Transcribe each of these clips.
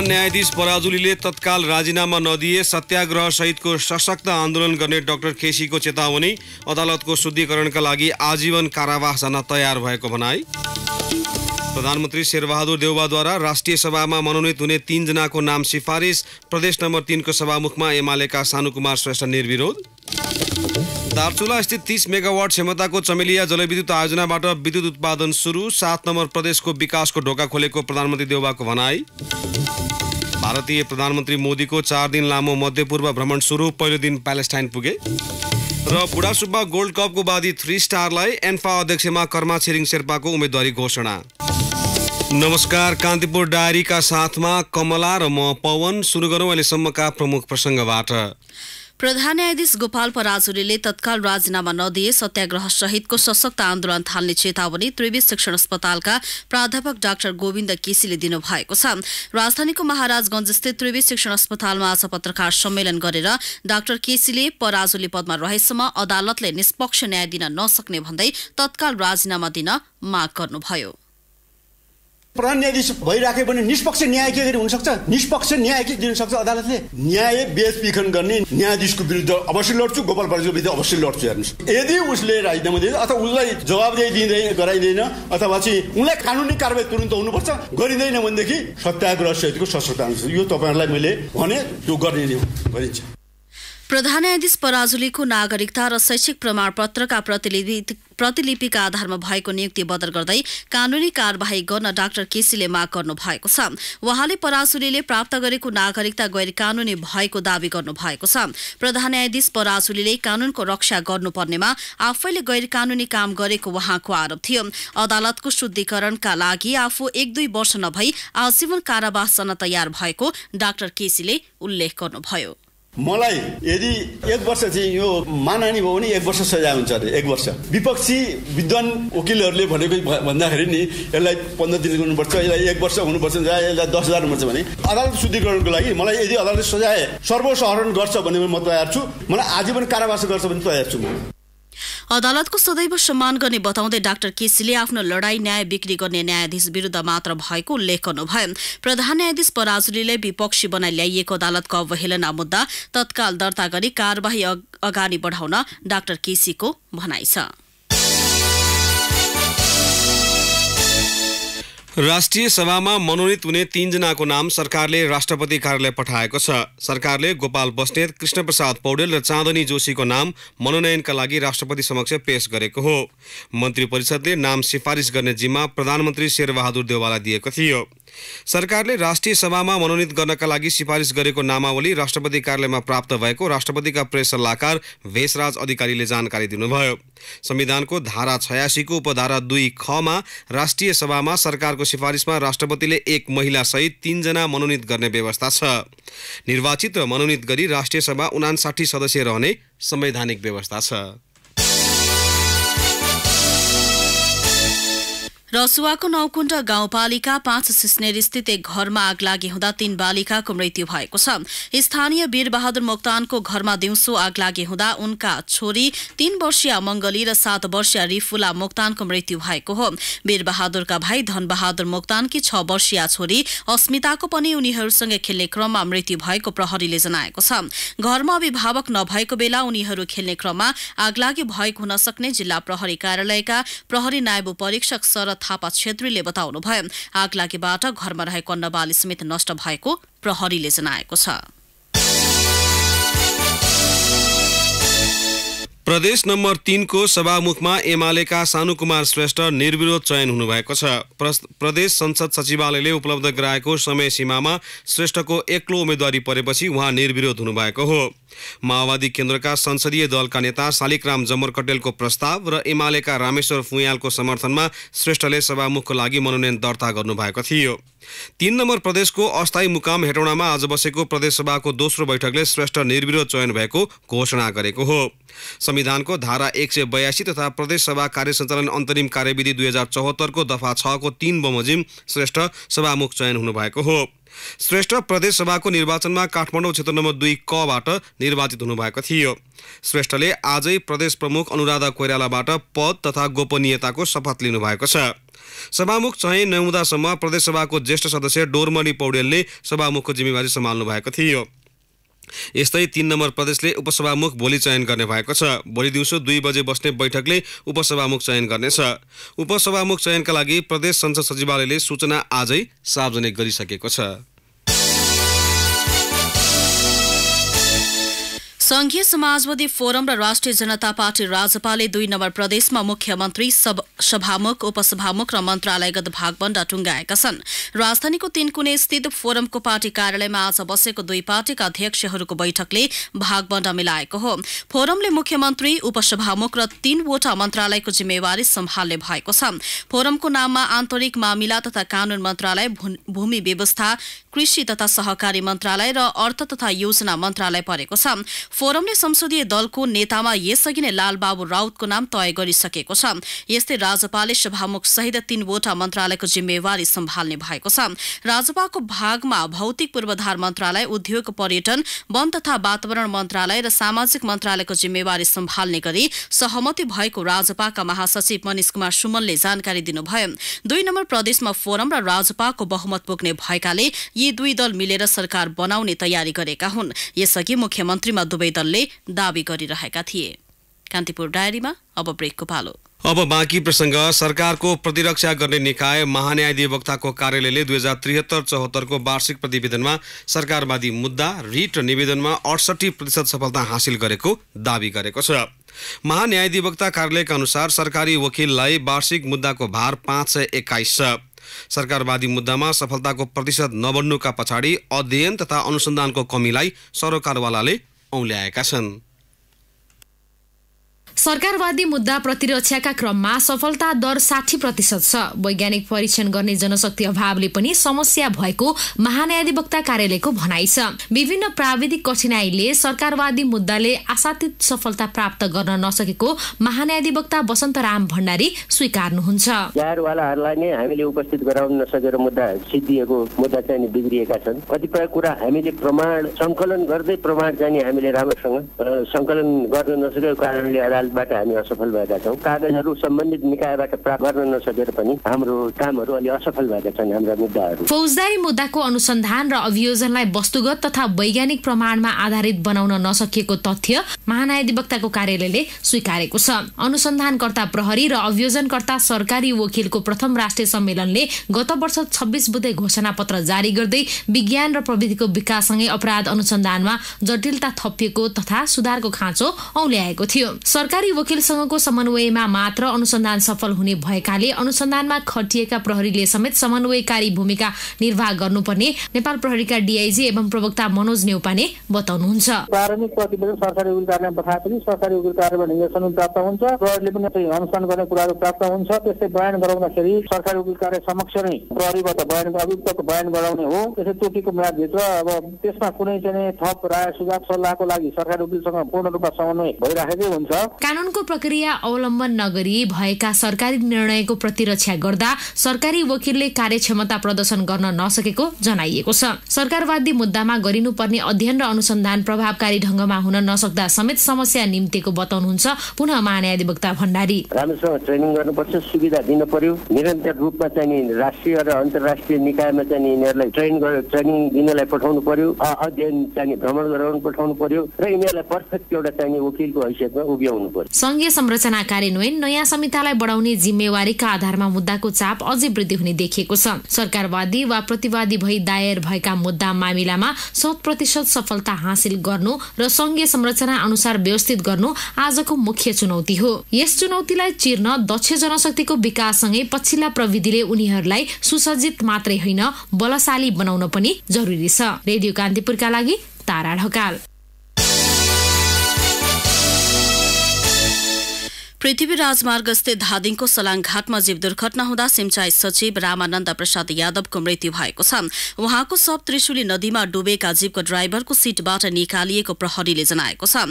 प्रधान न्यायाधीश पराजुलीले तत्काल राजीनामा नदिए सत्याग्रह सहितको सशक्त आन्दोलन गर्ने डाक्टर केसीको चेतावनी अदालतको शुद्धिकरणका लागि आजीवन कारावास जान तयार भएको भनाई प्रधानमन्त्री शेरबहादुर देउबाद्वारा राष्ट्रिय सभामा मनोनित हुने तीनजनाको नाम सिफारिस प्रदेश नम्बर तिनको सभामुखमा एमालेका कुमार श्रेष्ठ निर्विरोध दार्चुला स्थित तिस मेगावाट क्षमताको चमेलिया जलविद्युत आयोजनाबाट विद्युत उत्पादन सुरु सात नम्बर प्रदेशको विकासको ढोका खोलेको प्रधानमन्त्री देउबाको भनाई भारतीय प्रधानमन्त्री मोदीको चार दिन लामो मध्यपूर्व भ्रमण सुरु पहिलो दिन प्यालेस्टाइन पुगे र बुढा सुब्बा गोल्ड कपको बाधी थ्री स्टारलाई एन्फा अध्यक्षमा कर्मा छिरिङ शेर्पाको उम्मेद्वारी घोषणा नमस्कार कान्तिपुर डायरीका साथमा कमला र म पवन सुरु गरौँ अहिलेसम्मका प्रमुख प्रसङ्गबाट प्रधान न्यायाधीश गोपाल पराजुलीले तत्काल राजीनामा नदिए सत्याग्रह सहितको सशक्त आन्दोलन थाल्ने चेतावनी त्रिवेश शिक्षण अस्पतालका प्राध्यापक डाक्टर गोविन्द केसीले दिनुभएको छ राजधानीको महाराजगंज स्थित त्रिवेश शिक्षण अस्पतालमा आज पत्रकार सम्मेलन गरेर डाक्टर केसीले पराजुली पदमा रहेसम्म अदालतले निष्पक्ष न्याय दिन नसक्ने भन्दै तत्काल राजीनामा दिन माग गर्नुभयो प्रधान न्यायाधीश भइराख्यो भने निष्पक्ष न्याय के गरी हुनसक्छ निष्पक्ष न्याय के दिन सक्छ अदालतले न्याय बेचबिखन गर्ने न्यायाधीशको विरुद्ध अवश्य लड्छु गोपाल बराजुको विरुद्ध अवश्य लड्छु हेर्नुहोस् यदि उसले राजीनामा दिँदैन अथवा उसलाई जवाबदेही दिँदैन गराइँदैन अथवा चाहिँ उनलाई कानुनी कारवाही तुरन्त हुनुपर्छ गरिँदैन भनेदेखि सत्याग्रह सहितको सशस्त्र आन्दोलन यो तपाईँहरूलाई मैले भने त्यो गर्ने नै हो गरिन्छ प्रधान न्यायाधीश पराजुलीको नागरिकता र शैक्षिक प्रमाणपत्रका प्रतिलिपि प्रतिलिपिका आधारमा भएको नियुक्ति बदल गर्दै कानूनी कार्यवाही गर्न डाक्टर केसीले माग गर्नु भएको छ उहाँले पराजुलीले प्राप्त गरेको नागरिकता गैर कानूनी भएको दावी गर्नु भएको छ प्रधान न्यायाधीश पराजुलीले कानूनको रक्षा गर्नुपर्नेमा आफैले गैर कानूनी काम गरेको उहाँको आरोप थियो अदालतको शुद्धिकरणका लागि आफू एक दुई वर्ष नभई आजीवन कारावास तयार भएको डाक्टर केसीले उल्लेख गर्नुभयो मलाई यदि एक वर्ष चाहिँ यो मानहानी भयो भने एक वर्ष सजाय हुन्छ अरे एक वर्ष विपक्षी विद्वान वकिलहरूले भनेको भन्दाखेरि नि यसलाई पन्ध्र दिन गर्नुपर्छ यसलाई एक वर्ष हुनुपर्छ यसलाई दस हजार हुनुपर्छ भने अदालत शुद्धिकरणको लागि मलाई यदि अदालतले सजाय सर्वोच्च गर्छ भने म तयार छु मलाई आजीवन कारावास गर्छ भने तयार छु म अदालतको सदैव सम्मान गर्ने बताउँदै डाक्टर केसीले आफ्नो लडाई न्याय बिक्री गर्ने न्यायाधीश विरूद्ध मात्र भएको उल्लेख गर्नुभयो प्रधान न्यायाधीश पराजुलीले विपक्षी बनाइ ल्याइएको अदालतको अवहेलना मुद्दा तत्काल दर्ता गरी कार्यवाही अगाडि बढाउन डाक्टर केसीको भनाइ छ राष्ट्रिय सभामा मनोनित हुने तीनजनाको नाम सरकारले राष्ट्रपति कार्यालय पठाएको छ सरकारले गोपाल बस्नेत कृष्णप्रसाद पौडेल र चाँदनी जोशीको नाम मनोनयनका लागि राष्ट्रपति समक्ष पेश गरेको हो मन्त्री परिषदले नाम सिफारिस गर्ने जिम्मा प्रधानमन्त्री शेरबहादुर देवाललाई दिएको थियो सरकारले राष्ट्रिय सभामा मनोनित गर्नका लागि सिफारिस गरेको नामावली राष्ट्रपति कार्यालयमा प्राप्त भएको राष्ट्रपतिका प्रेस सल्लाहकार भेषराज अधिकारीले जानकारी दिनुभयो संविधानको धारा छयासीको उपधारा दुई खमा राष्ट्रिय सभामा सरकारको सिफारिसमा राष्ट्रपतिले एक महिलासहित तीनजना मनोनित गर्ने व्यवस्था छ निर्वाचित र मनोनित गरी राष्ट्रिय सभा उनासाठी सदस्य रहने संवैधानिक व्यवस्था छ रसुवाको नौकुण्ड गाउँपालिका पाँच सिस्नेर स्थित एक घरमा आग लागि हुँदा तीन बालिकाको मृत्यु भएको छ स्थानीय वीरबहादुर मोक्तानको घरमा दिउँसो आग लागि हुँदा उनका छोरी तीन वर्षीय मंगली र सात वर्षीय रिफुला मोक्तानको मृत्यु भएको हो वीरबहादुरका भाइ धनबहादुर मोक्तानकी छ वर्षीय छोरी अस्मिताको पनि उनीहरूसँग खेल्ने क्रममा मृत्यु भएको प्रहरीले जनाएको छ घरमा अभिभावक नभएको बेला उनीहरू खेल्ने क्रममा आगलागी भएको हुन सक्ने जिल्ला प्रहरी कार्यालयका प्रहरी नायब परीक्षक शरद थापा छेत्रीले बताउनुभयो आग घरमा रहेको अन्नबाली समेत नष्ट भएको प्रहरीले जनाएको छ प्रदेश नम्बर तिनको सभामुखमा एमालेका सानु कुमार श्रेष्ठ निर्विरोध चयन हुनुभएको छ प्रदेश संसद सचिवालयले उपलब्ध गराएको समय सीमामा श्रेष्ठको एक्लो उम्मेद्वारी परेपछि उहाँ निर्विरोध हुनुभएको हो माओवादी केन्द्रका संसदीय दलका नेता शालिकराम जमर कटेलको प्रस्ताव र एमालेका रामेश्वर फुयालको समर्थनमा श्रेष्ठले सभामुखको लागि मनोनयन दर्ता गर्नुभएको थियो तीन नम्बर प्रदेशको अस्थायी मुकाम हेटौँडामा आज बसेको प्रदेशसभाको दोस्रो बैठकले श्रेष्ठ निर्विरोध चयन भएको घोषणा गरेको हो संविधानको धारा एक सय बयासी तथा प्रदेशसभा कार्य सञ्चालन अन्तरिम कार्यविधि दुई हजार चौहत्तरको दफा छको तिन बमोजिम श्रेष्ठ सभामुख चयन हुनुभएको हो श्रेष्ठ प्रदेश सभाको निर्वाचनमा काठमाडौँ क्षेत्र नम्बर दुई कबाट निर्वाचित हुनुभएको थियो श्रेष्ठले आजै प्रदेश प्रमुख अनुराधा कोइरालाबाट पद तथा गोपनीयताको शपथ लिनुभएको छ सभामुख चाहिँ नहुँदासम्म प्रदेशसभाको ज्येष्ठ सदस्य डोरमणि पौडेलले सभामुखको जिम्मेवारी सम्हाल्नु भएको थियो यस्तै तीन नम्बर प्रदेशले उपसभामुख भोलि चयन गर्ने भएको छ भोलि दिउँसो दुई बजे बस्ने बैठकले उपसभामुख चयन गर्नेछ उपसभामुख चयनका लागि प्रदेश संसद सचिवालयले सूचना आजै सार्वजनिक गरिसकेको छ संघीय समाजवादी फोरम र राष्ट्रिय जनता पार्टी राजपाले दुई नम्बर प्रदेशमा मुख्यमन्त्री सभामुख उपसभामुख र मन्त्रालयगत भागबण्ड टुङ्गाएका छन् राजधानीको तीनकुने स्थित फोरमको पार्टी कार्यालयमा आज बसेको दुई पार्टीका अध्यक्षहरूको बैठकले भागबण्ड मिलाएको हो फोरमले मुख्यमन्त्री उपसभामुख र तीनवटा मन्त्रालयको जिम्मेवारी सम्हाल्ने भएको छ फोरमको नाममा आन्तरिक मामिला तथा कानून मन्त्रालय भूमि व्यवस्था कृषि तथा सहकारी मन्त्रालय र अर्थ तथा योजना मन्त्रालय परेको छ फोरमले संसदीय दलको नेतामा यसअघि नै लालबाबु राउतको नाम तय गरिसकेको छ यस्तै राजपाले सभामुख सहित तीनवटा मन्त्रालयको जिम्मेवारी सम्हाल्ने भएको छ राजपाको भागमा भौतिक पूर्वाधार मन्त्रालय उद्योग पर्यटन वन तथा वातावरण मन्त्रालय र सामाजिक मन्त्रालयको जिम्मेवारी सम्हाल्ने गरी सहमति भएको राजपाका महासचिव मनिष कुमार सुमनले जानकारी दिनुभयो दुई नम्बर प्रदेशमा फोरम र राजपाको बहुमत पुग्ने भएकाले यी दुई दल मिलेर सरकार बनाउने तयारी गरेका हुन् यसअघि मुख्यमन्त्रीमा दुवै दुवै दलले दावी गरिरहेका थिए कान्तिपुर डायरीमा अब ब्रेकको पालो अब बाँकी प्रसङ्ग सरकारको प्रतिरक्षा गर्ने निकाय महान्यायाधिवक्ताको कार्यालयले दुई हजार त्रिहत्तर चौहत्तरको वार्षिक प्रतिवेदनमा सरकारवादी मुद्दा रिट र निवेदनमा अडसठी प्रतिशत सफलता हासिल गरेको दावी गरेको छ महान्यायाधिवक्ता कार्यालयका अनुसार सरकारी वकिललाई वार्षिक मुद्दाको भार पाँच सय एक्काइस छ सरकारवादी मुद्दामा सफलताको प्रतिशत नबन्नुका पछाडि अध्ययन तथा अनुसन्धानको कमीलाई सरकारवालाले o la de caso en सरकारवादी मुद्दा प्रतिरक्षाका क्रममा सफलता दर साठी प्रतिशत छ वैज्ञानिक परीक्षण गर्ने जनशक्ति अभावले पनि समस्या भएको महान्याधिवक्ता कार्यालयको भनाइ छ विभिन्न प्राविधिक कठिनाईले सरकारवादी मुद्दाले आशातीत सफलता प्राप्त गर्न नसकेको वसन्त राम भण्डारी स्वीकार्नुहुन्छ नै हामीले उपस्थित गराउन नसकेर मुद्दा सिद्धिएको मुद्दा चाहिँ बिग्रिएका छन् कतिपय कुरा हामीले प्रमाण सङ्कलन गर्दै प्रमाण चाहिँ हामीले राम्रोसँग सङ्कलन गर्न नसकेको कारणले अदालत बाट हामी असफल भएका छौँ कागजहरू सम्बन्धित निकायबाट प्राप्त गर्न नसकेर पनि हाम्रो कामहरू अलि असफल भएका छन् हाम्रा मुद्दाहरू फौजदारी मुद्दाको अनुसन्धान र अभियोजनलाई वस्तुगत तथा वैज्ञानिक प्रमाणमा आधारित बनाउन नसकिएको तथ्य महानयाधिवक्ताको कार्यालयले स्वीकारेको छ अनुसन्धानकर्ता प्रहरी र अभियोजनकर्ता सरकारी वकिलको प्रथम राष्ट्रिय सम्मेलनले गत वर्ष छब्बिस बुधे घोषणा पत्र जारी गर्दै विज्ञान र प्रविधिको विकाससँगै अपराध अनुसन्धानमा जटिलता थपिएको तथा सुधारको खाँचो औल्याएको थियो सरकारी वकिलसँगको समन्वयमा मात्र अनुसन्धान सफल हुने भएकाले अनुसन्धानमा खटिएका प्रहरीले समेत समन्वयकारी भूमिका निर्वाह गर्नुपर्ने नेपाल प्रहरीका डीआईजी एवं प्रवक्ता मनोज नेउपाने बताउनुहुन्छ प्रारम्भिक प्रतिवेदन सरकारी वकिल कार्यालयमा पठाए पनि सरकारी वकिल कार्यालयबाट सनद प्राप्त हुन्छ प्रहरीले पनि अनुसन्धान गर्ने कुराहरू प्राप्त हुन्छ त्यस्तै बयान गराउँदाखेरि सरकारी वकिल कार्य समक्ष नै प्रहरीबाट बयान अभियुक्तको बयान गराउने हो त्यसै चोटिको म्यादभित्र अब त्यसमा कुनै चाहिँ थप राय सुझाव सल्लाहको लागि सरकारी वकिलसँग पूर्ण रूपमा समन्वय भइराखेकै हुन्छ कानूनको प्रक्रिया अवलम्बन नगरी भएका सरकारी निर्णयको प्रतिरक्षा गर्दा सरकारी वकिलले कार्यक्षमता प्रदर्शन गर्न नसकेको जनाइएको छ सरकारवादी मुद्दामा गरिनुपर्ने अध्ययन र अनुसन्धान प्रभावकारी ढङ्गमा हुन नसक्दा समेत समस्या निम्तेको बताउनुहुन्छ पुनः महाधिवक्ता भण्डारी राम्रोसँग ट्रेनिङ गर्नुपर्छ सुविधा दिनु पर्यो निरन्तर रूपमा चाहिँ राष्ट्रिय र अन्तर्राष्ट्रिय निकायमा चाहिँ यिनीहरूलाई ट्रेनिङ दिनलाई पठाउनु पर्यो अध्ययन चाहिँ भ्रमण गराउनु पठाउनु पर्यो र यिनीहरूलाई पर्फेक्ट एउटा चाहिँ वकिलको हैसियतमा उभ्याउनु पर्यो संघीय संरचना कार्यान्वयन नयाँ संहितालाई बढाउने जिम्मेवारीका आधारमा मुद्दाको चाप अझै वृद्धि हुने देखिएको छ सरकारवादी वा प्रतिवादी भई दायर भएका मुद्दा मामिलामा शत प्रतिशत सफलता हासिल गर्नु र संघीय संरचना अनुसार व्यवस्थित गर्नु आजको मुख्य चुनौती हो यस चुनौतीलाई चिर्न दक्ष जनशक्तिको विकाससँगै पछिल्ला प्रविधिले उनीहरूलाई सुसज्जित मात्रै होइन बलशाली बनाउन पनि जरुरी छ रेडियो कान्तिपुरका लागि तारा ढकाल पृथ्वी राजमार्ग स्थित धादिङको सलाङघाटमा जीव दुर्घटना हुँदा सिंचाई सचिव रामानन्द प्रसाद यादवको मृत्यु भएको छ उहाँको शव त्रिशुली नदीमा डुबेका जीवको ड्राइभरको सीटबाट निकालिएको प्रहरीले जनाएको छ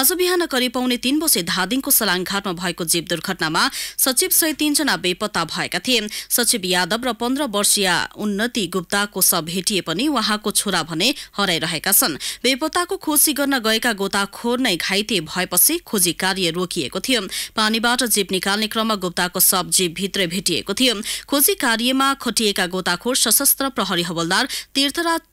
आज बिहान करिब पाउने तीन बजे धादिङको सलाङघाटमा भएको जीव दुर्घटनामा सचिव सहित तीनजना बेपत्ता भएका थिए सचिव यादव र पन्ध्र वर्षीय उन्नति गुप्ताको शव भेटिए पनि उहाँको छोरा भने हराइरहेका छन् बेपत्ताको खोजी गर्न गएका गोताखोर नै घाइते भएपछि खोजी कार्य रोकिएको थियो पानीबाट जीव निकाल्ने क्रममा गुप्ताको सब जीव भित्रै भेटिएको थियो खोजी कार्यमा खटिएका गोताखोर सशस्त्र प्रहरी हवलदार तीर्थराज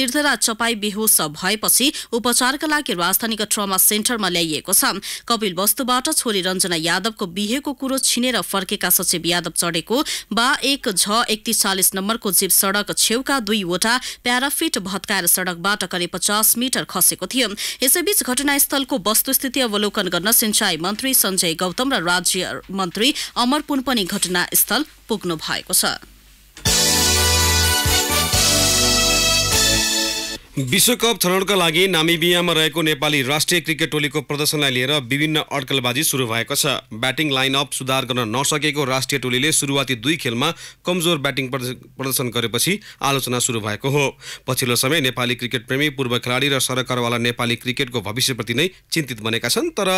तीर्थराज चपाई बेहोस भएपछि उपचारका लागि राजधानीको ट्रमा सेन्टरमा ल्याइएको छ कपिल वस्तुबाट छोरी रञ्जना यादवको बिहेको कुरो छिनेर फर्केका सचिव यादव चढेको बा एक छ एकतिस चालिस नम्बरको जीव सड़क छेउका दुईवटा प्याराफिट भत्काएर सड़कबाट करिब पचास मिटर खसेको थियो यसैबीच घटनास्थलको वस्तुस्थिति अवलोकन गर्न सिंचाई मन्त्री सञ्जय गौतम र राज्य मन्त्री अमर पुन पनि घटनास्थल पुग्नु भएको छ विश्वकप छनौटका लागि नामिबियामा रहेको नेपाली राष्ट्रिय क्रिकेट टोलीको प्रदर्शनलाई लिएर विभिन्न अड्कलबाजी सुरु भएको छ ब्याटिङ लाइनअप सुधार गर्न नसकेको राष्ट्रिय टोलीले सुरुवाती दुई खेलमा कमजोर ब्याटिङ प्रदर्शन गरेपछि आलोचना सुरु भएको हो पछिल्लो समय नेपाली क्रिकेट प्रेमी पूर्व खेलाडी र सरकारवाला नेपाली क्रिकेटको भविष्यप्रति नै चिन्तित बनेका छन् तर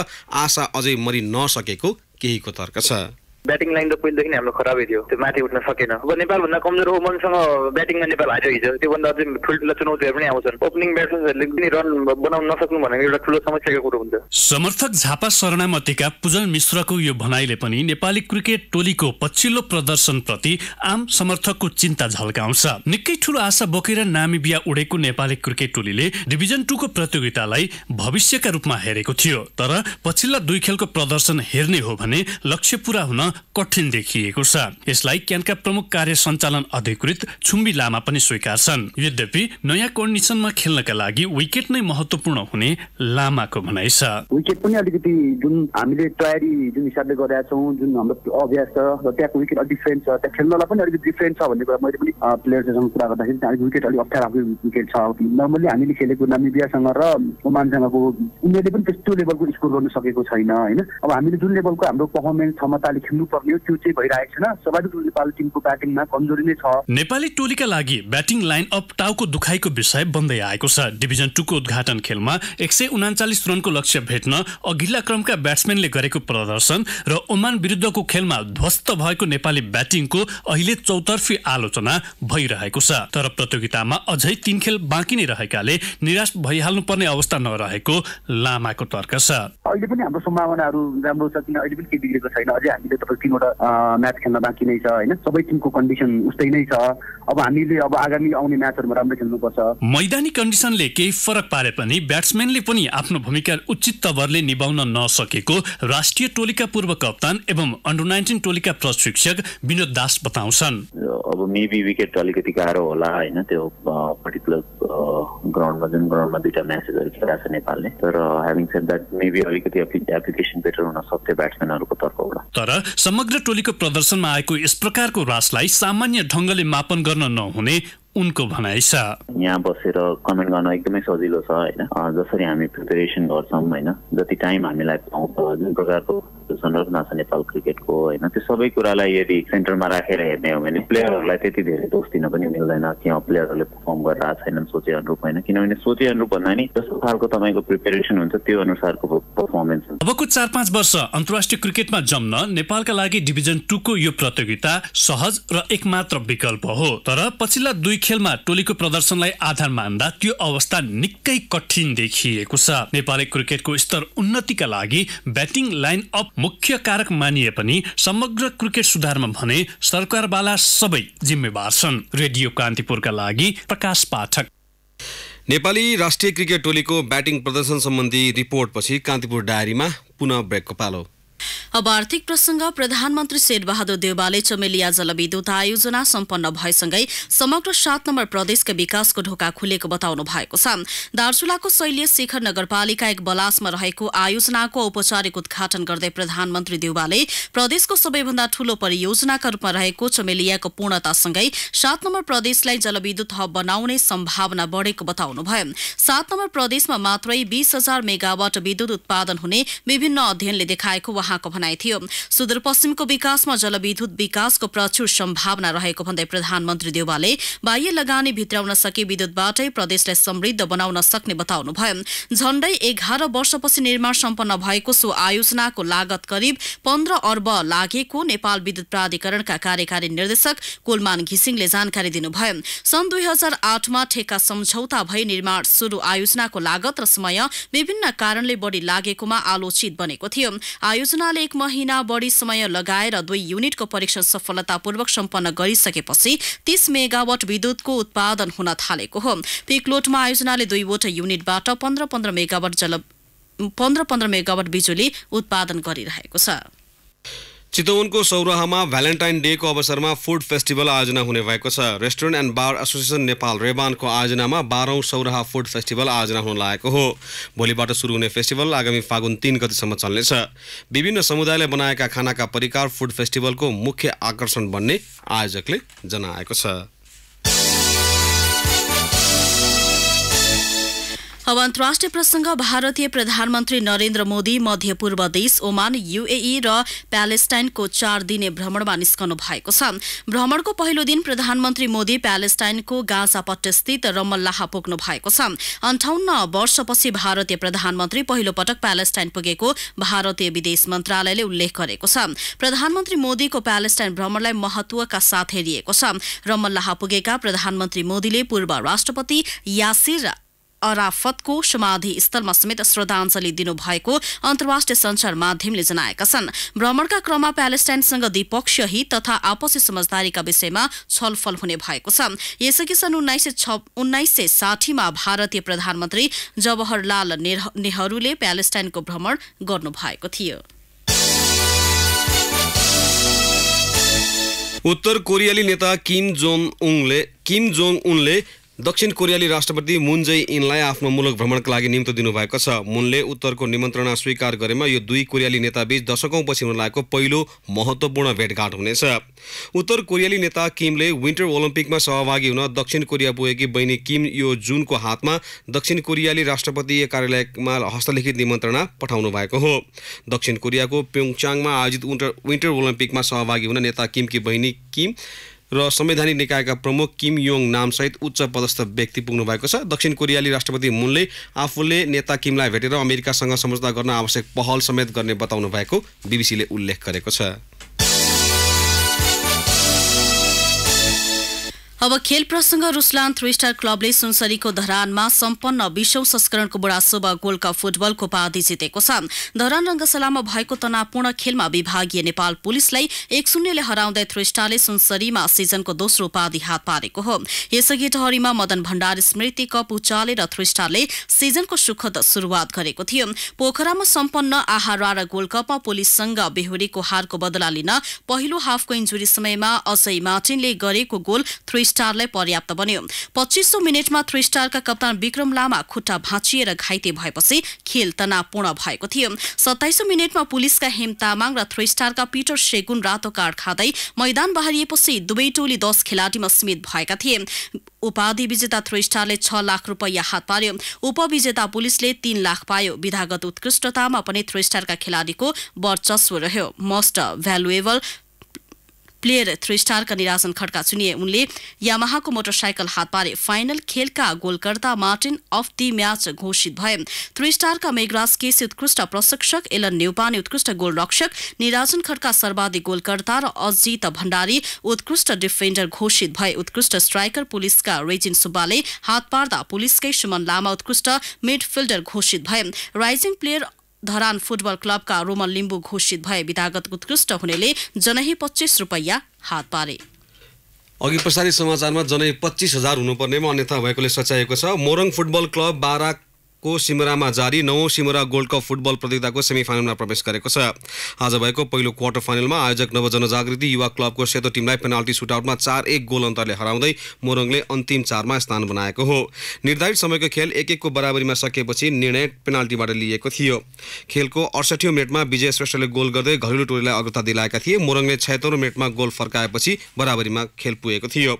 आशा अझै मरि नसकेको केहीको तर्क छ ब्याटिङ लाइन त पहिलेदेखि हाम्रो खराबै थियो त्यो माथि उठ्न सकेन अब नेपालभन्दा कमजोर ओमनसँग ब्याटिङमा नेपाल हार्यो हिजो त्योभन्दा अझै ठुल्ठुलो चुनौतीहरू पनि आउँछन् ओपनिङ ब्याट्सहरूले पनि रन बनाउन नसक्नु भनेको एउटा ठुलो समस्याको कुरो हुन्छ समर्थक झापा शरणामतीका पूजन मिश्रको यो भनाइले पनि नेपाली क्रिकेट टोलीको पछिल्लो प्रदर्शनप्रति आम समर्थकको चिन्ता झल्काउँछ निकै ठुलो आशा बोकेर नामिबिया उडेको नेपाली क्रिकेट टोलीले डिभिजन टूको प्रतियोगितालाई भविष्यका रूपमा हेरेको थियो तर पछिल्ला दुई खेलको प्रदर्शन हेर्ने हो भने लक्ष्य पूरा हुन कठिन देखिएको छ यसलाई क्यानका प्रमुख कार्य सञ्चालन अधिकृत छुम्बी लामा पनि स्वीकार छन् यद्यपि नयाँ कन्डिसनमा खेल्नका लागि विकेट नै महत्वपूर्ण हुने लामाको भनाइ छ विकेट पनि अलिकति जुन हामीले तयारी जुन हिसाबले गरेका छौँ जुन हाम्रो अभ्यास छ र त्यहाँको विकेट अलिक डिफ्रेन्ट छ त्यहाँ खेल्नलाई पनि अलिकति डिफ्रेन्ट छ भन्ने कुरा मैले पनि प्लेयर्सहरूसँग कुरा गर्दाखेरि त्यहाँ विकेट अलिक अप्ठ्यारो विकेट छ नर्मली हामीले खेलेको नामिबियासँग र ओमानसँगको उनीहरूले पनि त्यस्तो लेभलको स्कोर गर्न सकेको छैन होइन अब हामीले जुन लेभलको हाम्रो पर्फर्मेन्स क्षमताले खेल्नु दिनुपर्ने हो त्यो चाहिँ भइरहेको छैन स्वाभाविक रूपले नेपाली टिमको ब्याटिङमा कमजोरी नै छ नेपाली टोलीका लागि ब्याटिङ लाइन अप टाउको दुखाइको विषय बन्दै आएको छ डिभिजन टूको उद्घाटन खेलमा एक सय उनाचालिस रनको लक्ष्य भेट्न अघिल्ला क्रमका ब्याट्सम्यानले गरेको प्रदर्शन र ओमान विरुद्धको खेलमा ध्वस्त भएको नेपाली ब्याटिङको अहिले चौतर्फी आलोचना भइरहेको छ तर प्रतियोगितामा अझै तीन खेल बाँकी नै रहेकाले निराश भइहाल्नु पर्ने अवस्था नरहेको लामाको तर्क छ अहिले पनि हाम्रो सम्भावनाहरू राम्रो छ किन अहिले पनि केही बिग्रेको छैन अझै हामीले जस्तो तिनवटा म्याच खेल्न बाँकी नै छ होइन सबै टिमको कन्डिसन उस्तै नै छ अब हामीले अब आगामी आउने म्याचहरूमा राम्रो खेल्नुपर्छ मैदानी कन्डिसनले केही फरक पारे पनि ब्याट्सम्यानले पनि आफ्नो भूमिका उचित तवरले निभाउन नसकेको राष्ट्रिय टोलीका पूर्व कप्तान एवं अन्डर नाइन्टिन टोलीका प्रशिक्षक विनोद दास बताउँछन् अब मेबी विकेट अलिकति गाह्रो होला होइन त्यो पर्टिकुलर ग्राउन्डमा जुन ग्राउन्डमा दुइटा म्याचेसहरू खेलाएको छ नेपालले तर सेड द्याट मेबी अलिकति एप्लिकेसन बेटर हुन सक्थ्यो ब्याट्सम्यानहरूको तर्फबाट तर समग्र टोलीको प्रदर्शनमा आएको यस प्रकारको रासलाई सामान्य ढङ्गले मापन गर्न नहुने उनको भनाइ छ यहाँ बसेर कमेन्ट गर्न एकदमै सजिलो छ होइन जसरी हामी प्रिपेरेसन गर्छौँ होइन जति टाइम हामीलाई पाउँछ जुन प्रकारको जस्तो संरचना छ नेपाल क्रिकेटको होइन त्यो सबै कुरालाई यदि सेन्टरमा राखेर हेर्ने हो भने प्लेयरहरूलाई त्यति धेरै दोष दिन पनि मिल्दैन कि प्लेयरहरूले पर्फर्म गरेर छैनन् सोचे अनुरूप होइन किनभने सोचे अनुरूप भन्दा नि जस्तो खालको तपाईँको प्रिपेरेसन हुन्छ त्यो अनुसारको पर्फर्मेन्स हुन्छ अबको चार पाँच वर्ष अन्तर्राष्ट्रिय क्रिकेटमा जम्न नेपालका लागि डिभिजन टूको यो प्रतियोगिता सहज र एकमात्र विकल्प हो तर पछिल्ला दुई खेलमा टोलीको प्रदर्शनलाई आधार मान्दा त्यो अवस्था निकै कठिन देखिएको छ नेपाली क्रिकेटको स्तर उन्नतिका लागि ब्याटिङ लाइन अप मुख्य कारक मानिए पनि समग्र क्रिकेट सुधारमा भने सरकारवाला सबै जिम्मेवार छन् रेडियो कान्तिपुरका लागि प्रकाश पाठक नेपाली राष्ट्रिय क्रिकेट टोलीको ब्याटिङ प्रदर्शन सम्बन्धी रिपोर्टपछि कान्तिपुर डायरीमा पुनः ब्रेकको पालो अब आर्थिक प्रसंग प्रधानमन्त्री शेरबहादुर देवालले चमेलिया जलविद्युत आयोजना सम्पन्न भएसँगै समग्र सात नम्बर प्रदेशका विकासको ढोका खुलेको बताउनु भएको छ दार्चुलाको शैलीय शिखर नगरपालिका एक बलासमा रहेको आयोजनाको औपचारिक उद्घाटन गर्दै प्रधानमन्त्री देवालले प्रदेशको सबैभन्दा ठूलो परियोजनाका रूपमा रहेको चमेलियाको पूर्णतासँगै सात नम्बर प्रदेशलाई जलविद्युत हब बनाउने सम्भावना बढेको बताउनुभयो सात नम्बर प्रदेशमा मात्रै बीस हजार मेगावाट विद्युत उत्पादन हुने विभिन्न अध्ययनले देखाएको उहाँको भनाइ थियो सुदूरपश्चिमको विकासमा जलविद्युत विकासको प्रचुर सम्भावना रहेको भन्दै प्रधानमन्त्री देवालले बाह्य लगानी भित्राउन सके विद्युतबाटै प्रदेशलाई समृद्ध बनाउन सक्ने बताउनुभयो झण्डै एघार वर्षपछि निर्माण सम्पन्न भएको सो आयोजनाको लागत करिब पन्ध्र अर्ब लागेको नेपाल विद्युत प्राधिकरणका कार्यकारी निर्देशक कुलमान घिसिङले जानकारी दिनुभयो सन् दुई हजार आठमा ठेक्का सम्झौता भई निर्माण सुरु आयोजनाको लागत र समय विभिन्न कारणले बढी लागेकोमा आलोचित बनेको थियो आयोजना हुनाले एक महिना बढी समय लगाएर दुई युनिटको परीक्षण सफलतापूर्वक सम्पन्न गरिसकेपछि तीस मेगावट विद्युतको उत्पादन हुन थालेको हो पिकलोटमा आयोजनाले दुईवटा युनिटबाट पन्ध्र पन्ध्र मेगावट जल पन्ध्र पन्ध्र मेगावाट बिजुली उत्पादन गरिरहेको छ चितवनको सौराहामा भ्यालेन्टाइन डेको अवसरमा फुड फेस्टिभल आयोजना हुने भएको छ restaurant and bar association Nepal रेबानको आयोजनामा बाह्रौँ सौराहा फुड फेस्टिभल आयोजना हुन लागेको हो भोलिबाट सुरु हुने फेस्टिभल आगामी फागुन तिन गतिसम्म चल्नेछ विभिन्न समुदायले बनाएका खानाका परिकार फुड फेस्टिभलको मुख्य आकर्षण बन्ने आयोजकले जनाएको छ अब अन्तर्राष्ट्रिय प्रसंग भारतीय प्रधानमन्त्री नरेन्द्र मोदी मध्य पूर्व देश ओमान युएई र प्यालेस्टाइनको चार दिने भ्रमणमा निस्कनु भएको छ भ्रमणको पहिलो दिन प्रधानमन्त्री मोदी प्यालेस्टाइनको गाँसापट्टस्थित रमल्लाह पुग्नु भएको छ अन्ठाउन्न वर्षपछि भारतीय प्रधानमन्त्री पहिलो पटक प्यालेस्टाइन पुगेको भारतीय विदेश मन्त्रालयले उल्लेख गरेको छ प्रधानमन्त्री मोदीको प्यालेस्टाइन भ्रमणलाई महत्वका साथ हेरिएको छ रमल्लाह पुगेका प्रधानमन्त्री मोदीले पूर्व राष्ट्रपति यासिर अराफतको समाधि स्थलमा समेत श्रद्धाञ्जली दिनुभएको अन्तर्राष्ट्रिय संसार माध्यमले जनाएका छन् भ्रमणका क्रममा प्यालेस्टाइनसँग द्विपक्षीय हित तथा आपसी समझदारीका विषयमा छलफल हुने भएको छ यसअघि सन् उन्नाइस सय साठीमा भारतीय प्रधानमन्त्री जवाहरलाल नेहरूले प्यालेस्टाइनको भ्रमण गर्नुभएको थियो उत्तर कोरियाली नेता किम जोङ उङले किम जोङ उनले दक्षिण कोरियाली राष्ट्रपति मुन जे इनलाई आफ्नो मुलुक भ्रमणका लागि निम्तो दिनुभएको छ मुनले उत्तरको निमन्त्रणा स्वीकार गरेमा यो दुई कोरियाली नेताबीच दशकौँपछि हुन लागेको पहिलो महत्त्वपूर्ण भेटघाट हुनेछ उत्तर कोरियाली नेता किमले विन्टर ओलम्पिकमा सहभागी हुन दक्षिण कोरिया पुगेकी बहिनी किम यो जुनको हातमा दक्षिण कोरियाली राष्ट्रपति कार्यालयमा हस्तलिखित निमन्त्रणा पठाउनु भएको हो दक्षिण कोरियाको प्योङचाङमा आयोजित विन्टर ओलम्पिकमा सहभागी हुन नेता किमकी बहिनी किम र संवैधानिक निकायका प्रमुख किम योङ नामसहित उच्च पदस्थ व्यक्ति पुग्नु भएको छ दक्षिण कोरियाली राष्ट्रपति मुनले आफूले नेता किमलाई भेटेर अमेरिकासँग सम्झौता गर्न आवश्यक पहल समेत गर्ने बताउनु भएको बिबिसीले उल्लेख गरेको छ अब खेल प्रसङ्ग रुसलान थ्री स्टार क्लबले सुनसरीको धरानमा सम्पन्न विश्व संस्करणको शुभ गोल्ड कप फुटबलको उपाधि जितेको छ धरान रङ्गशालामा भएको तनावपूर्ण खेलमा विभागीय नेपाल पुलिसलाई एक शून्यले हराउँदै थ्री स्टारले सुनसरीमा सिजनको दोस्रो उपाधि हात पारेको हो यसअघि टहरीमा मदन भण्डार स्मृति कप उचालेर थ्री स्टारले सिजनको सुखद शुरूआत गरेको थियो पोखरामा सम्पन्न आहारा र गोल्ड कपमा पुलिससँग बेहोरेको हारको बदला लिन पहिलो हाफको इन्जुरी समयमा अजय मार्टिनले गरेको गोल थ्री स्टारलाई पर्याप्त बन्यो पच्चिसौं मिनटमा थ्री स्टारका कप्तान विक्रम लामा खुट्टा भाँचिएर घाइते भएपछि खेल तनावपूर्ण भएको थियो सत्ताइसौँ मिनटमा पुलिसका हेम तामाङ र थ्री स्टारका पिटर सेगुन रातो कार्ड खाँदै मैदान बहारिएपछि दुवै टोली दस खेलाडीमा सीमित भएका थिए उपाधि विजेता थ्री स्टारले छ लाख रुपियाँ हात पार्यो उपविजेता पुलिसले तीन लाख पायो विधागत उत्कृष्टतामा पनि थ्री स्टारका खेलाडीको वर्चस्व रह्यो मोस्ट भ्यालुएबल प्लेयर थ्री स्टारका निराजन खड्का चुनिए उनले यामाहाको मोटरसाइकल हात पारे फाइनल खेलका गोलकर्ता मार्टिन अफ दि म्याच घोषित भए थ्री स्टारका मेघराज केसी उत्कृष्ट प्रशिक्षक एलन नेउपाने उत्कृष्ट गोलरक्षक निराजन खड्का सर्वाधिक गोलकर्ता र अजित भण्डारी उत्कृष्ट डिफेन्डर घोषित भए उत्कृष्ट स्ट्राइकर पुलिसका रेजिन सुब्बाले हात पार्दा पुलिसकै सुमन लामा उत्कृष्ट मिडफिल्डर घोषित भए राइजिङ प्लेयर धरान फुटबल क्लबका रोमन लिम्बू घोषित भए विधागत उत्कृष्ट हुनेले जनै पच्चिस रुपैयाँ हात पारे अघि पछाडि समाचारमा जनै पच्चिस हजार हुनुपर्नेमा अन्यथा भएकोले सच्याएको छ मोरङ फुटबल क्लब बाह्र को सिमरामा जारी नौ सिमरा गोल्ड कप फुटबल प्रतियोगिताको सेमी फाइनलमा प्रवेश गरेको छ आज भएको पहिलो क्वार्टर फाइनलमा आयोजक नवजनजागृति युवा क्लबको सेतो टिमलाई पेनाल्टी सुटआउटमा चार एक गोल अन्तरले हराउँदै मोरङले अन्तिम चारमा स्थान बनाएको हो निर्धारित समयको खेल एक एकको बराबरीमा सकेपछि निर्णय पेनाल्टीबाट लिएको थियो खेलको अडसठी मिनटमा विजय श्रेष्ठले गोल गर्दै घरेलु टोलीलाई अग्रता दिलाएका थिए मोरङले छयत्तरौँ मिनटमा गोल फर्काएपछि बराबरीमा खेल पुगेको थियो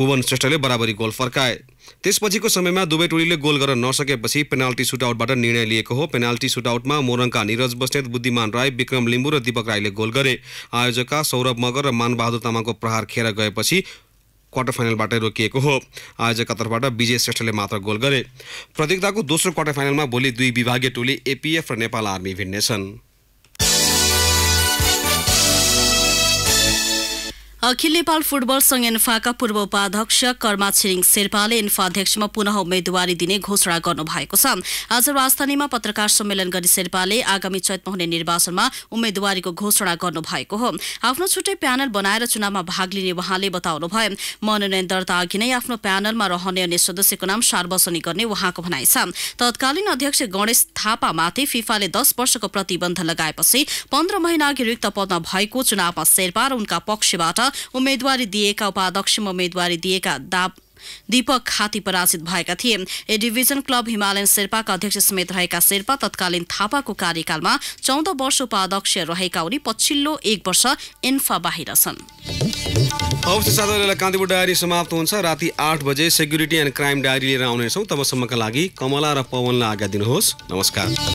भुवन श्रेष्ठले बराबरी गोल फर्काए त्यसपछिको समयमा दुवै टोलीले गोल गर्न नसकेपछि पेनाल्टी सुटआउटबाट निर्णय लिएको हो पेनाल्टी सुटआउटमा मोरङका निरज बस्नेत बुद्धिमान राई विक्रम लिम्बू र दीपक राईले गोल गरे आयोजकका सौरभ मगर र मानबहादुर तामाङको प्रहार खेर गएपछि क्वार्टर फाइनलबाटै रोकिएको हो आयोजकका तर्फबाट विजय श्रेष्ठले मात्र गोल गरे प्रतियोगिताको दोस्रो क्वार्टर फाइनलमा भोलि दुई विभागीय टोली एपिएफ र नेपाल आर्मी भिन्नेछन् अखिल नेपाल फुटबल संघ एन्फाका पूर्व उपाध्यक्ष कर्मा छिरिङ शेर्पाले एन्फा अध्यक्षमा पुनः उम्मेद्वारी दिने घोषणा गर्नुभएको छ आज राजधानीमा पत्रकार सम्मेलन गरी शेर्पाले आगामी चैतमा हुने निर्वाचनमा उम्मेद्वारीको घोषणा गर्नुभएको हो आफ्नो छुट्टै प्यानल बनाएर चुनावमा भाग लिने उहाँले बताउनुभयो मनोनयन दर्ता अघि नै आफ्नो प्यानलमा रहने अन्य सदस्यको नाम सार्वजनिक गर्ने उहाँको भनाइ छ तत्कालीन अध्यक्ष गणेश थापामाथि फिफाले दस वर्षको प्रतिबन्ध लगाएपछि पन्ध्र महिना अघि रिक्त पदमा भएको चुनावमा शेर्पा र उनका पक्षबाट उम्मेद्वारी दिएका उपाध्यक्षमा उम्मेद्वारी दिएका दा दीपक खाती पराजित भएका थिए ए डिभिजन क्लब हिमालयन शेर्पाका अध्यक्ष समेत रहेका शेर्पा तत्कालीन थापाको कार्यकालमा चौध वर्ष उपाध्यक्ष रहेका उनी पछिल्लो एक वर्ष इन्फा बाहिर छन् अवश्य कान्तिपुर डायरी समाप्त हुन्छ राति आठ बजे सेक्युरिटी एन्ड क्राइम डायरी लिएर आउनेछौँ तबसम्मका लागि कमला र पवनलाई आज्ञा दिनुहोस् नमस्कार